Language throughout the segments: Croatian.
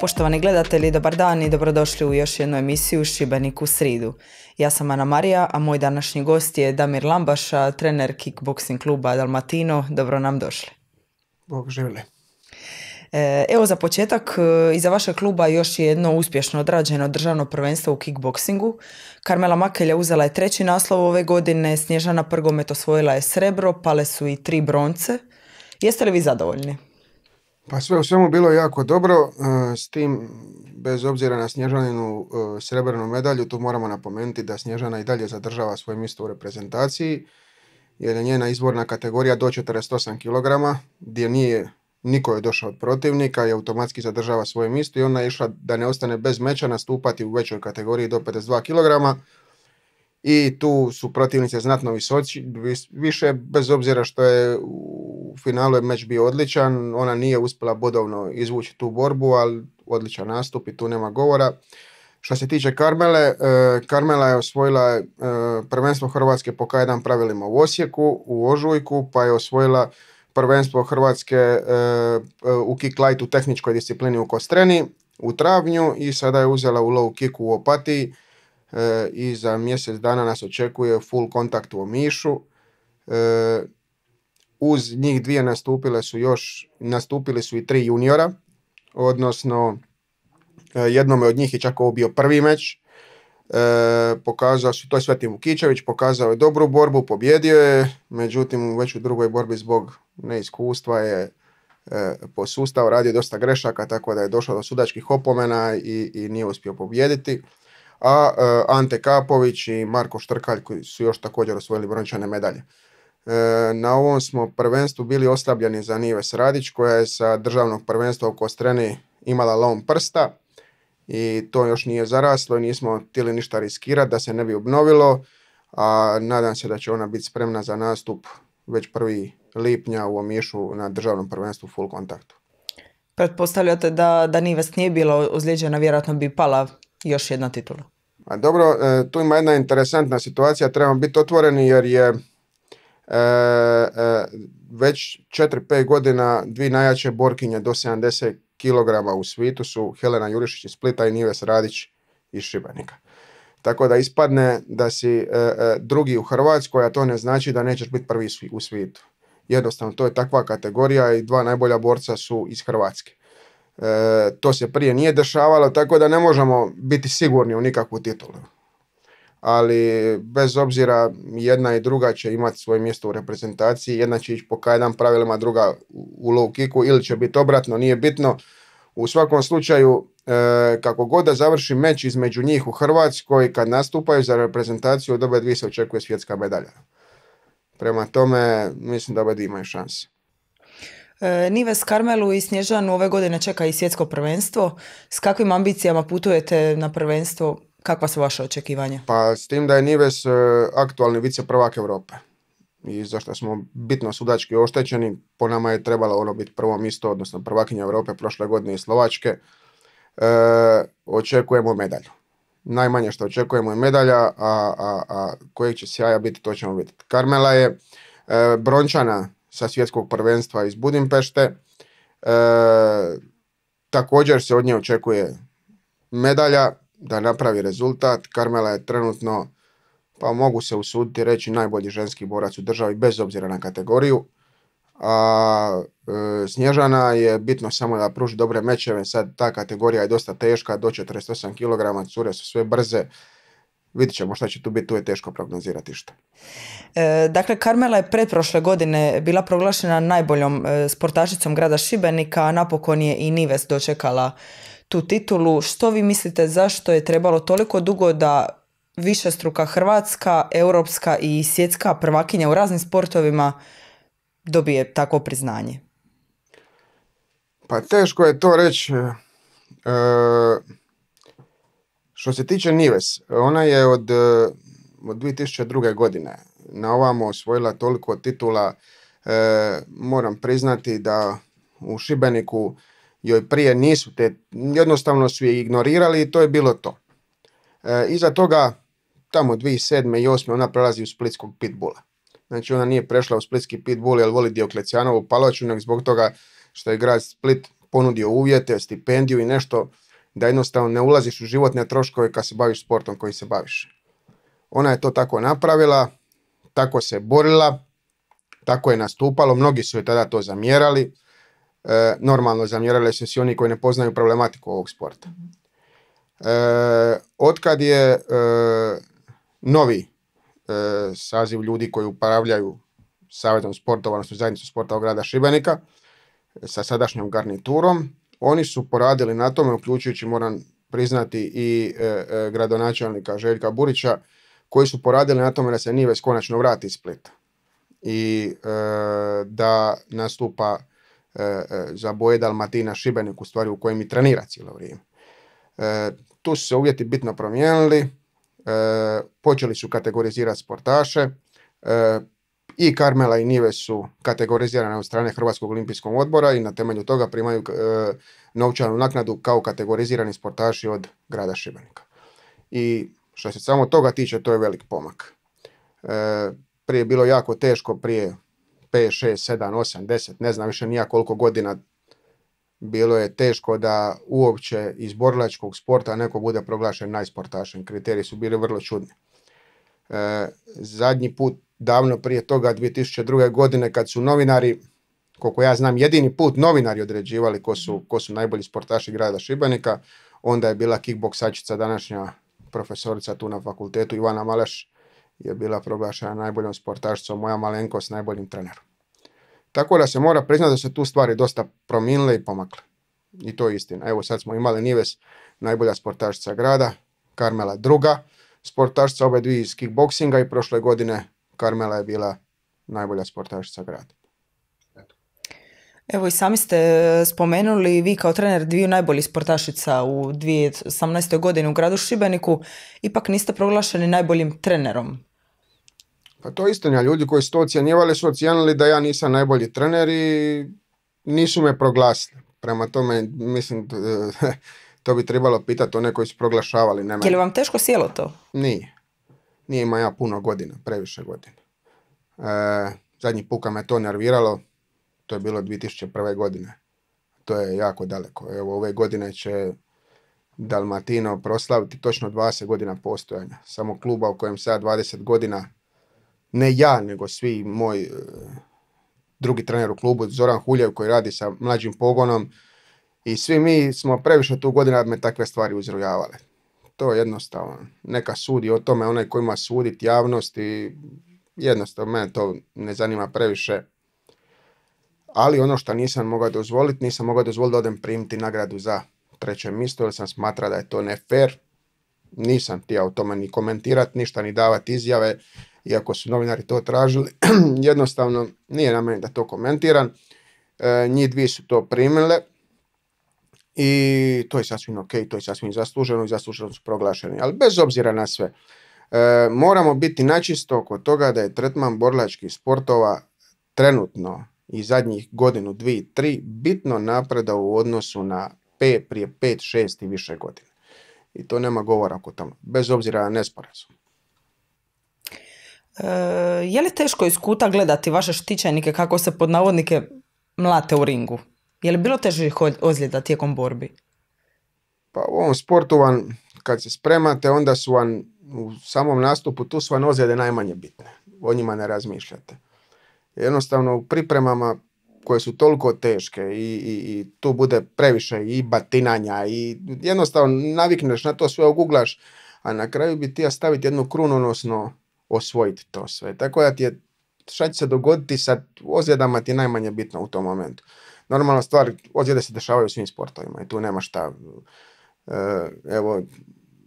Poštovani gledatelji, dobar dan i dobrodošli u još jednu emisiju Šibenik u sridu. Ja sam Ana Marija, a moj današnji gost je Damir Lambaša, trener kickboxing kluba Dalmatino. Dobro nam došli. Bog živjeli. E, evo za početak, e, iza vašeg kluba još je jedno uspješno odrađeno državno prvenstvo u kickboksingu. Karmela Makelja uzela je treći naslov ove godine, Snježana Prgomet osvojila je srebro, pale su i tri bronce. Jeste li vi zadovoljni? Pa sve u svemu bilo jako dobro, e, s tim bez obzira na Snježaninu e, srebrnu medalju, tu moramo napomenuti da Snježana i dalje zadržava svoje mjesto u reprezentaciji, jer je njena izvorna kategorija do 48 kg, gdje nije niko je došao od protivnika i automatski zadržava svoje mjesto i ona je išla da ne ostane bez meča nastupati u većoj kategoriji do 52 kg. I tu su protivnice znatno visoči, više, bez obzira što je u finalu je meč bio odličan, ona nije uspjela bodovno izvući tu borbu, ali odličan nastup i tu nema govora. Što se tiče Karmele, e, Karmela je osvojila e, prvenstvo Hrvatske po K1 pravilima u Osijeku, u Ožujku, pa je osvojila prvenstvo Hrvatske e, u kick u tehničkoj disciplini u Kostreni u travnju i sada je uzela u low kick u Opatiji i za mjesec dana nas očekuje full kontakt u Omišu. Uz njih dvije nastupile su još, nastupili su i tri juniora, odnosno e, jednome od njih je čak ovo bio prvi meč. E, pokazao su, to je Svetim Vukićević, pokazao je dobru borbu, pobjedio je, međutim već u drugoj borbi zbog neiskustva je e, po sustavu radio dosta grešaka, tako da je došao do sudačkih opomena i, i nije uspio pobjediti. A e, Ante Kapović i Marko Štrkalj koji su još također osvojili brončane medalje. E, na ovom smo prvenstvu bili oslabljeni za Nives Radić koja je sa državnog prvenstva oko Kostreni imala lom prsta i to još nije zaraslo i nismo htjeli ništa riskirati da se ne bi obnovilo, a nadam se da će ona biti spremna za nastup već prvi lipnja u Omišu na državnom prvenstvu full kontaktu. Pretpostavljate da, da Nives nije bila ozlijeđena, vjerojatno bi pala još jedna titula. A dobro, e, tu ima jedna interesantna situacija, trebamo biti otvoreni jer je E, e, već 4-5 godina dvi najjače borkinje do 70 kg u svitu su Helena Jurišić iz Splita i Nives Radić iz Šibenika. Tako da ispadne da si e, drugi u Hrvatskoj, a to ne znači da nećeš biti prvi u svijetu. Jednostavno, to je takva kategorija i dva najbolja borca su iz Hrvatske. to se prije nije dešavalo, tako da ne možemo biti sigurni u nikakvu titulu ali bez obzira jedna i druga će imati svoje mjesto u reprezentaciji, jedna će ići po K1 pravilima, druga u low kicku ili će biti obratno, nije bitno. U svakom slučaju, e, kako god da završi meč između njih u Hrvatskoj, kad nastupaju za reprezentaciju, od obe dvije se očekuje svjetska medalja. Prema tome, mislim da obe imaju šanse. E, Nives Karmelu i Snježanu ove godine čeka i svjetsko prvenstvo. S kakvim ambicijama putujete na prvenstvo kakva su vaše očekivanja? Pa s tim da je Nives e, aktualni vice prvak Europe i zašto smo bitno sudački oštećeni. Po nama je trebalo ono biti prvo mjesto, odnosno prvakinja Europe prošle godine i Slovačke. E, očekujemo medalju. Najmanje što očekujemo je medalja, a, a, a kojeg će sjaja biti, to ćemo vidjeti. Karmela je e, brončana sa svjetskog prvenstva iz Budimpešte. E, također se od nje očekuje medalja da napravi rezultat. Karmela je trenutno, pa mogu se usuditi reći, najbolji ženski borac u državi bez obzira na kategoriju. A e, Snježana je bitno samo da pruži dobre mečeve, sad ta kategorija je dosta teška, do 48 kg, cure su sve brze, vidit ćemo šta će tu biti, tu je teško prognozirati što. E, dakle, Karmela je pretprošle godine bila proglašena najboljom e, sportašicom grada Šibenika, a napokon je i Nives dočekala tu titulu. Što vi mislite zašto je trebalo toliko dugo da višestruka hrvatska, europska i svjetska prvakinja u raznim sportovima dobije takvo priznanje? Pa teško je to reći. E, što se tiče Nives, ona je od, e, od 2002. godine na ovamo osvojila toliko titula. E, moram priznati da u Šibeniku joj prije nisu te, jednostavno su je ignorirali i to je bilo to. E, iza toga, tamo 2007. i 2008. ona prelazi u splitskog pitbula. Znači ona nije prešla u splitski pitbull jer voli Dioklecijanovu palaču, nego zbog toga što je grad Split ponudio uvjete, stipendiju i nešto da jednostavno ne ulaziš u životne troškove kad se baviš sportom koji se baviš. Ona je to tako napravila, tako se borila, tako je nastupalo, mnogi su joj tada to zamjerali, E, normalno zamjerali su svi oni koji ne poznaju problematiku ovog sporta. E, otkad je e, novi e, saziv ljudi koji upravljaju savjetom sportova, odnosno zajednicom sporta grada Šibenika, sa sadašnjom garniturom, oni su poradili na tome, uključujući moram priznati i gradonačelnika Željka Burića, koji su poradili na tome da se Nives konačno vrati iz Splita i da nastupa E, e, za boje Dalmatina Šibenik u stvari u kojem i trenira cijelo vrijeme. E, tu su se uvjeti bitno promijenili, počeli su kategorizirati sportaše, i Karmela i Nive su kategorizirane od strane Hrvatskog olimpijskog odbora i na temelju toga primaju novčanu naknadu kao kategorizirani sportaši od grada Šibenika. I što se samo toga tiče, to je velik pomak. Prije je bilo jako teško, prije 5, 6, 7, 8, 10, ne znam više nija koliko godina bilo je teško da uopće iz borlačkog sporta neko bude proglašen najsportašem. Kriteriji su bili vrlo čudni. E, zadnji put, davno prije toga, 2002. godine, kad su novinari, koliko ja znam, jedini put novinari određivali ko su, najbolji sportaši grada Šibenika, onda je bila kickboksačica današnja profesorica tu na fakultetu Ivana Maleš je bila proglašena najboljom sportašicom, moja s najboljim trenerom. Tako da se mora priznati da se tu stvari dosta promijenile i pomakle. I to je istina. Evo sad smo imali Nives, najbolja sportašica grada, Karmela druga, sportašica obe dvije iz kickboksinga i prošle godine Karmela je bila najbolja sportašica grada. Evo i sami ste e, spomenuli vi kao trener dviju najboljih sportašica u 2018. godini u gradu Šibeniku, ipak niste proglašeni najboljim trenerom. Pa to je istina, ljudi koji su to ocjenjivali su ocijenili da ja nisam najbolji trener i nisu me proglasili. Prema tome, mislim, e, to bi trebalo pitati one koji su proglašavali. Ne je li vam teško sjelo to? Nije. Nije ima ja puno godina, previše godina. E, zadnji put me to nerviralo, to je bilo 2001. godine. To je jako daleko. Evo, ove godine će Dalmatino proslaviti točno 20 godina postojanja. Samo kluba u kojem sad 20 godina ne ja, nego svi moj e, drugi trener u klubu, Zoran Huljev koji radi sa mlađim pogonom i svi mi smo previše tu godina me takve stvari uzrujavale. To je jednostavno. Neka sudi o tome, onaj koji ima suditi javnost i jednostavno mene to ne zanima previše. Ali ono što nisam mogao dozvoliti, nisam mogao dozvoliti da odem primiti nagradu za treće mjesto jer sam smatra da je to ne fair. Nisam htio o tome ni komentirati, ništa ni davati izjave iako su novinari to tražili, jednostavno nije na meni da to komentiram. E, njih dvije su to primile i to je sasvim ok, to je sasvim zasluženo i zasluženo su proglašeni. Ali bez obzira na sve, e, moramo biti načisto oko toga da je tretman borlačkih sportova trenutno i zadnjih godinu, dvi, tri, bitno napreda u odnosu na P prije 5, 6 i više godina. I to nema govora oko tamo, bez obzira na nesporazum. Eh, je li teško iz kuta gledati vaše štićenike kako se pod navodnike mlate u ringu? Je li bilo težih ozljeda tijekom borbi? Pa u ovom sportu vam, kad se spremate, onda su vam u samom nastupu, tu su vam ozljede najmanje bitne. O njima ne razmišljate. Jednostavno u pripremama koje su toliko teške i, i tu bude previše i batinanja i jednostavno navikneš na to sve oguglaš, a na kraju bi ti ja staviti jednu krunonosno osvojiti to sve. Tako da ti je, šta će se dogoditi sa ozljedama ti je najmanje bitno u tom momentu. Normalna stvar, ozljede se dešavaju u svim sportovima i tu nema šta. Eh, evo,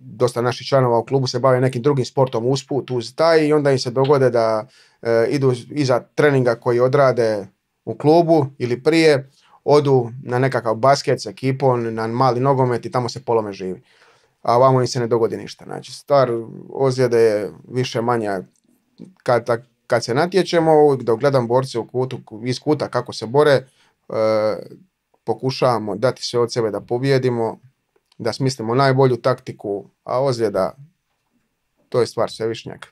dosta naših članova u klubu se bave nekim drugim sportom usput uz taj i onda im se dogode da eh, idu iza treninga koji odrade u klubu ili prije, odu na nekakav basket s ekipom, na mali nogomet i tamo se polome živi a vamo im se ne dogodi ništa. Znači, stvar ozljede je više manja kad, kad se natječemo, dok gledam borce u kutu, iz kuta kako se bore, e, pokušavamo dati sve od sebe da pobjedimo, da smislimo najbolju taktiku, a ozljeda to je stvar svevišnjaka.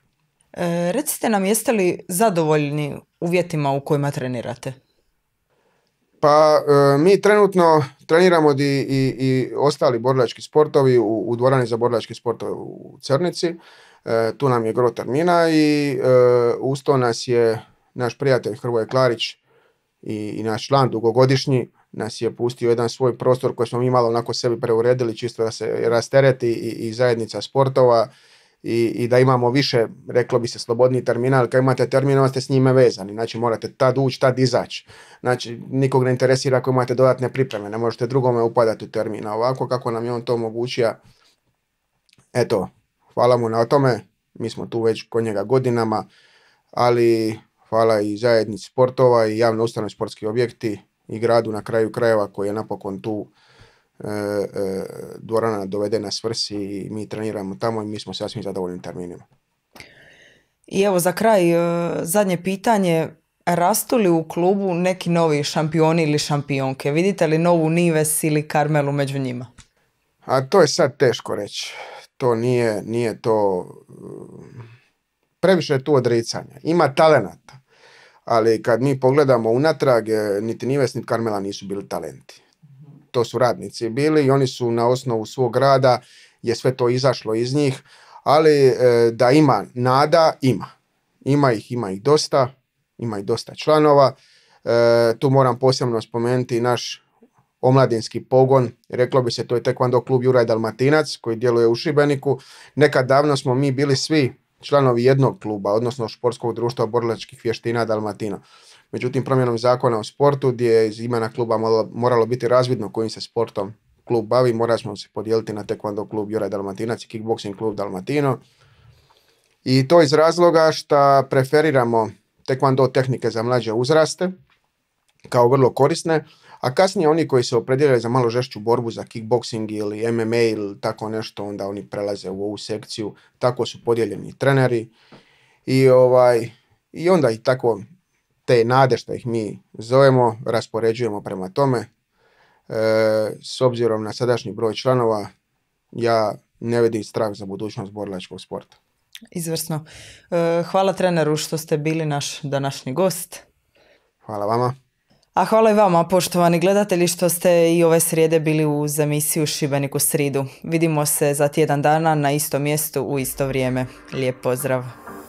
E, recite nam, jeste li zadovoljni uvjetima u kojima trenirate? Pa e, mi trenutno treniramo i, ostali borilački sportovi u, dvorani za borilački sportove u Crnici. E, tu nam je gro termina i e, uz usto nas je naš prijatelj Hrvoje Klarić i, i naš član dugogodišnji nas je pustio jedan svoj prostor koji smo mi malo onako sebi preuredili čisto da se rastereti i zajednica sportova i, i da imamo više, reklo bi se, slobodni terminal. Kad imate terminal, ste s njime vezani. Znači, morate tad ući, tad izaći. Znači, nikog ne interesira ako imate dodatne pripreme. Ne možete drugome upadati u terminal. Ovako, kako nam je on to omogućio, eto, hvala mu na tome. Mi smo tu već kod njega godinama, ali hvala i zajednici sportova i javno ustanovi sportski objekti i gradu na kraju krajeva koji je napokon tu E, e, dvorana dovedena svrsi i mi treniramo tamo i mi smo sasvim zadovoljni terminima. I evo za kraj, e, zadnje pitanje, rastu li u klubu neki novi šampioni ili šampionke? Vidite li novu Nives ili Karmelu među njima? A to je sad teško reći. To nije, nije to... Previše je tu odricanja. Ima talenata. Ali kad mi pogledamo unatrag, niti Nives, niti Karmela nisu bili talenti to su radnici bili i oni su na osnovu svog rada je sve to izašlo iz njih, ali e, da ima nada, ima. Ima ih, ima ih dosta, ima ih dosta članova. E, tu moram posebno spomenuti naš omladinski pogon, reklo bi se to je tekvando klub Juraj Dalmatinac koji djeluje u Šibeniku. Nekad davno smo mi bili svi članovi jednog kluba, odnosno športskog društva borilačkih vještina Dalmatina. Međutim, promjenom zakona o sportu gdje je iz imena kluba moralo biti razvidno kojim se sportom klub bavi, morali smo se podijeliti na tekvando klub Juraj Dalmatinac i kickboxing klub Dalmatino. I to iz razloga što preferiramo tekvando tehnike za mlađe uzraste kao vrlo korisne, a kasnije oni koji se opredijele za malo žešću borbu za kickboxing ili MMA ili tako nešto, onda oni prelaze u ovu sekciju, tako su podijeljeni treneri i ovaj i onda i tako te nade što ih mi zovemo raspoređujemo prema tome. E, s obzirom na sadašnji broj članova, ja ne vidim strah za budućnost borilačkog sporta. Izvrsno. E, hvala treneru što ste bili naš današnji gost. Hvala vama. A hvala i vama, poštovani gledatelji, što ste i ove srijede bili u emisiju u Šibeniku sridu. Vidimo se za tjedan dana na istom mjestu u isto vrijeme. Lijep pozdrav.